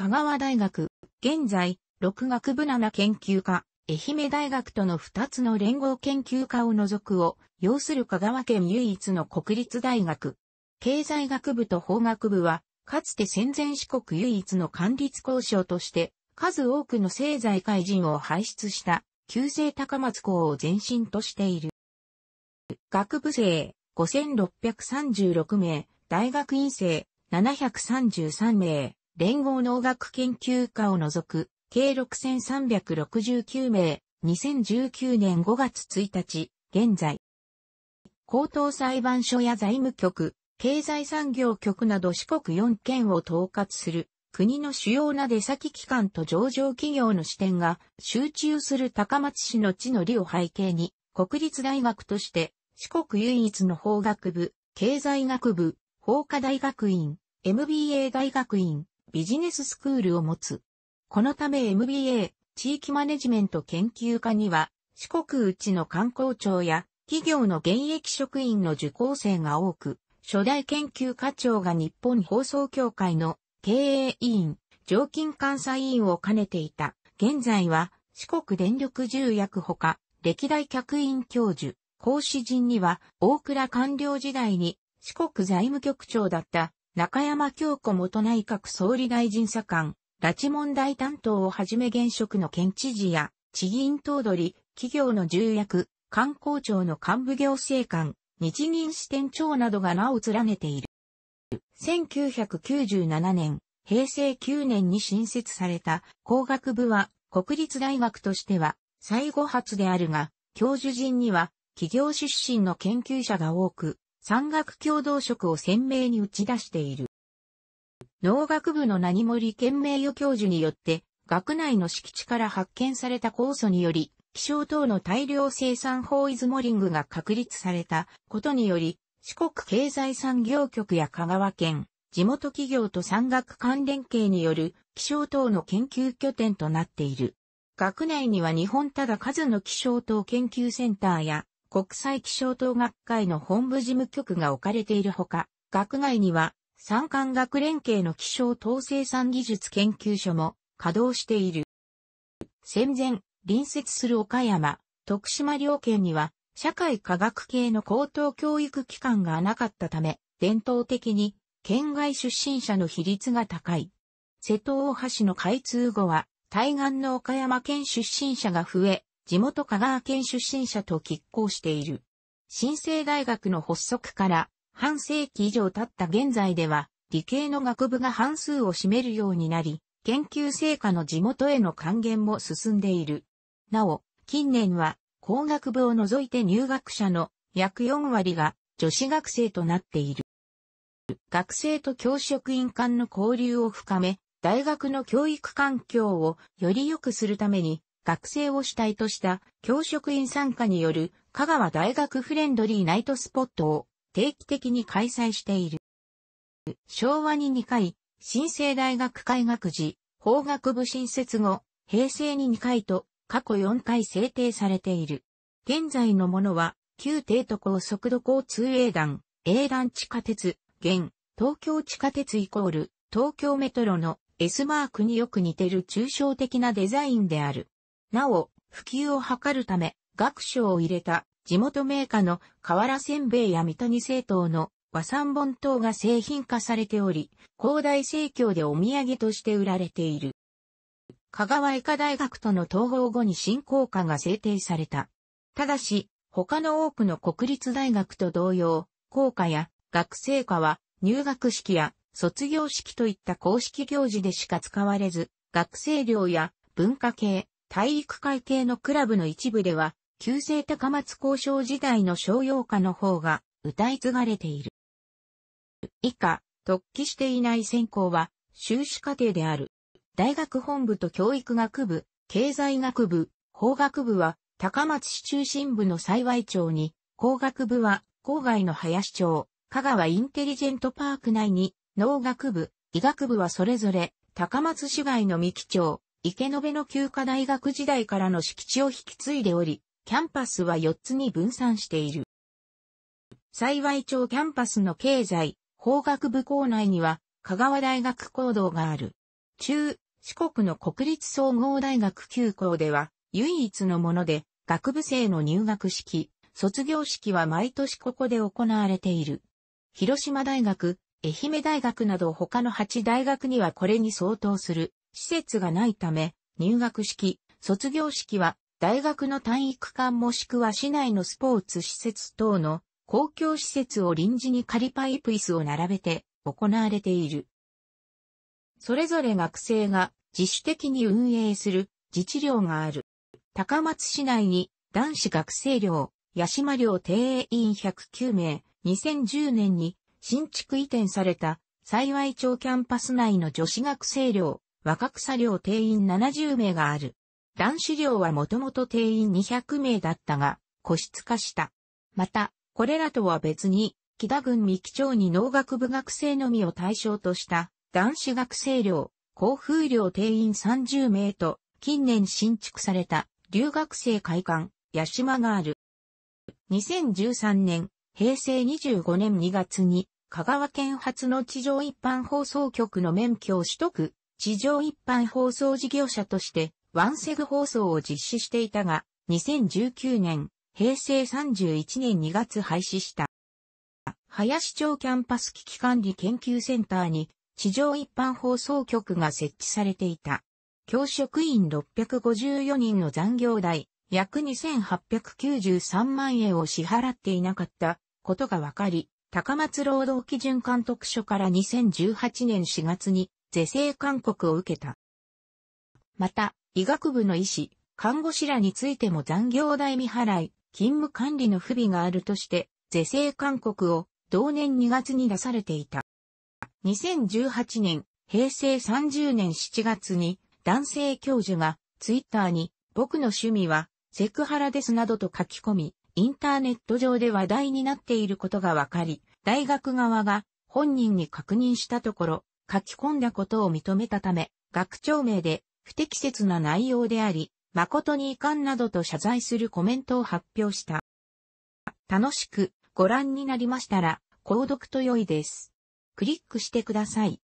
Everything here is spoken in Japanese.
香川大学、現在、六学部7研究科、愛媛大学との2つの連合研究科を除くを、要する香川県唯一の国立大学。経済学部と法学部は、かつて戦前四国唯一の管理交渉として、数多くの政財界人を輩出した、旧制高松校を前身としている。学部生、5636名、大学院生、733名。連合農学研究科を除く、計6369名、2019年5月1日、現在。高等裁判所や財務局、経済産業局など四国4県を統括する、国の主要な出先機関と上場企業の支店が集中する高松市の地の利を背景に、国立大学として四国唯一の法学部、経済学部、法科大学院、MBA 大学院、ビジネススクールを持つ。このため MBA、地域マネジメント研究科には、四国うちの観光庁や企業の現役職員の受講生が多く、初代研究課長が日本放送協会の経営委員、常勤監査委員を兼ねていた。現在は四国電力重役ほか、歴代客員教授、講師陣には大倉官僚時代に四国財務局長だった中山京子元内閣総理大臣左官、拉致問題担当をはじめ現職の県知事や、地議頭取、企業の重役、観光庁の幹部行政官、日銀支店長などが名を連ねている。1997年、平成9年に新設された工学部は国立大学としては最後発であるが、教授陣には企業出身の研究者が多く、山岳共同職を鮮明に打ち出している。農学部の何森県名誉教授によって、学内の敷地から発見された酵素により、気象等の大量生産法イズモリングが確立されたことにより、四国経済産業局や香川県、地元企業と山岳関連系による気象等の研究拠点となっている。学内には日本ただ数の気象等研究センターや国際気象等学会の本部事務局が置かれているほか、学外には、山間学連携の気象統生産技術研究所も稼働している。戦前、隣接する岡山、徳島両県には、社会科学系の高等教育機関がなかったため、伝統的に、県外出身者の比率が高い。瀬戸大橋の開通後は、対岸の岡山県出身者が増え、地元香川県出身者と拮抗している。新生大学の発足から半世紀以上経った現在では、理系の学部が半数を占めるようになり、研究成果の地元への還元も進んでいる。なお、近年は工学部を除いて入学者の約4割が女子学生となっている。学生と教職員間の交流を深め、大学の教育環境をより良くするために、学生を主体とした教職員参加による香川大学フレンドリーナイトスポットを定期的に開催している。昭和に2回、新生大学開学時、法学部新設後、平成に2回と過去4回制定されている。現在のものは、旧帝都高速度交通営団、営団地下鉄、現、東京地下鉄イコール、東京メトロの S マークによく似てる抽象的なデザインである。なお、普及を図るため、学賞を入れた地元メーカーの河原せんべいや三谷製糖の和三本糖が製品化されており、広大盛況でお土産として売られている。香川医科大学との統合後に新校歌が制定された。ただし、他の多くの国立大学と同様、校歌や学生歌は入学式や卒業式といった公式行事でしか使われず、学生寮や文化系、体育会系のクラブの一部では、旧制高松交渉時代の商用歌の方が歌い継がれている。以下、突起していない専攻は、修士課程である。大学本部と教育学部、経済学部、法学部は、高松市中心部の幸い町に、工学部は、郊外の林町、香川インテリジェントパーク内に、農学部、医学部はそれぞれ、高松市外の三木町、池延の旧科大学時代からの敷地を引き継いでおり、キャンパスは4つに分散している。幸い町キャンパスの経済、法学部構内には、香川大学講堂がある。中、四国の国立総合大学旧校では、唯一のもので、学部生の入学式、卒業式は毎年ここで行われている。広島大学、愛媛大学など他の8大学にはこれに相当する施設がないため、入学式、卒業式は大学の体育館もしくは市内のスポーツ施設等の公共施設を臨時に仮パイプ椅子を並べて行われている。それぞれ学生が自主的に運営する自治寮がある。高松市内に男子学生寮、八島寮定員109名、2010年に新築移転された幸町キャンパス内の女子学生寮、若草寮定員70名がある。男子寮はもともと定員200名だったが、個室化した。また、これらとは別に、木田郡三木町に農学部学生のみを対象とした男子学生寮、校風寮定員30名と、近年新築された留学生会館、八島がある。2013年、平成25年2月に、香川県初の地上一般放送局の免許を取得、地上一般放送事業者として、ワンセグ放送を実施していたが、2019年、平成31年2月廃止した。林町キャンパス危機管理研究センターに、地上一般放送局が設置されていた。教職員654人の残業代、約2893万円を支払っていなかったことが分かり、高松労働基準監督署から2018年4月に是正勧告を受けた。また、医学部の医師、看護師らについても残業代未払い、勤務管理の不備があるとして、是正勧告を同年2月に出されていた。2018年、平成30年7月に男性教授がツイッターに僕の趣味はセクハラですなどと書き込み、インターネット上で話題になっていることがわかり、大学側が本人に確認したところ、書き込んだことを認めたため、学長名で不適切な内容であり、誠に遺憾などと謝罪するコメントを発表した。楽しくご覧になりましたら、購読と良いです。クリックしてください。